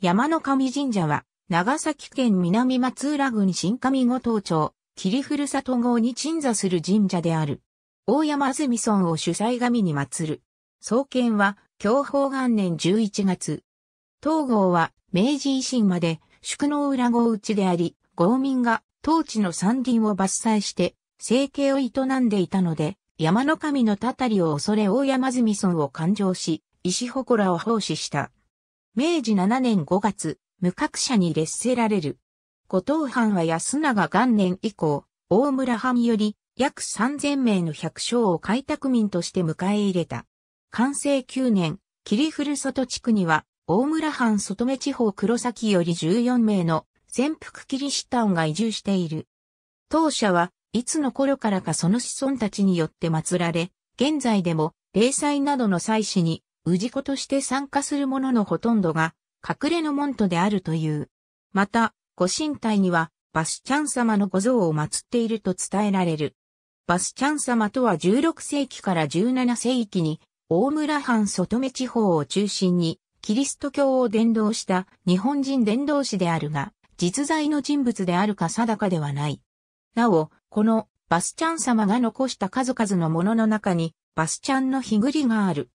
山の神神社は、長崎県南松浦郡新上五島町、霧ふるさと号に鎮座する神社である。大山安住村を主催神に祀る。創建は、享保元年11月。東郷は、明治維新まで、宿の裏郷内であり、郷民が、当地の山林を伐採して、生計を営んでいたので、山の神のたたりを恐れ大山住村を勘定し、石祠を奉仕した。明治7年5月、無格者に列せられる。後藤藩は安永元年以降、大村藩より約3000名の百姓を開拓民として迎え入れた。完成9年、霧古外地区には、大村藩外目地方黒崎より14名の潜伏キリシタンが移住している。当社はいつの頃からかその子孫たちによって祀られ、現在でも、霊祭などの祭祀に氏子として参加する者のほとんどが、隠れの門徒であるという。また、ご神体には、バスチャン様の御像を祀っていると伝えられる。バスチャン様とは16世紀から17世紀に、大村藩外目地方を中心に、キリスト教を伝道した日本人伝道師であるが、実在の人物であるか定かではない。なお、このバスチャン様が残した数々のものの中に、バスチャンの日暮がある。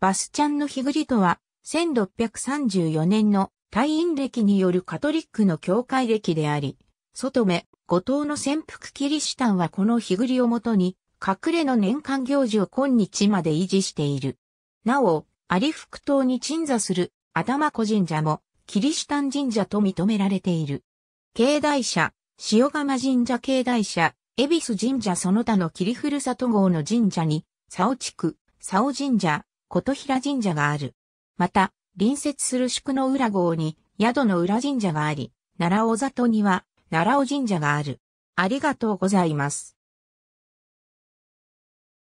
バスチャンの日暮里とは、1634年の退院歴によるカトリックの教会歴であり、外目、後藤の潜伏キリシタンはこの日栗をもとに、隠れの年間行事を今日まで維持している。なお、有福島に鎮座する、頭子神社も、キリシタン神社と認められている。境内社、塩釜神社境内社、恵比寿神社その他の霧ふるさと号の神社に、佐尾地区、佐尾神社、琴平神社がある。また、隣接する宿の浦郷に宿の浦神社があり、奈良尾里には奈良尾神社がある。ありがとうございます。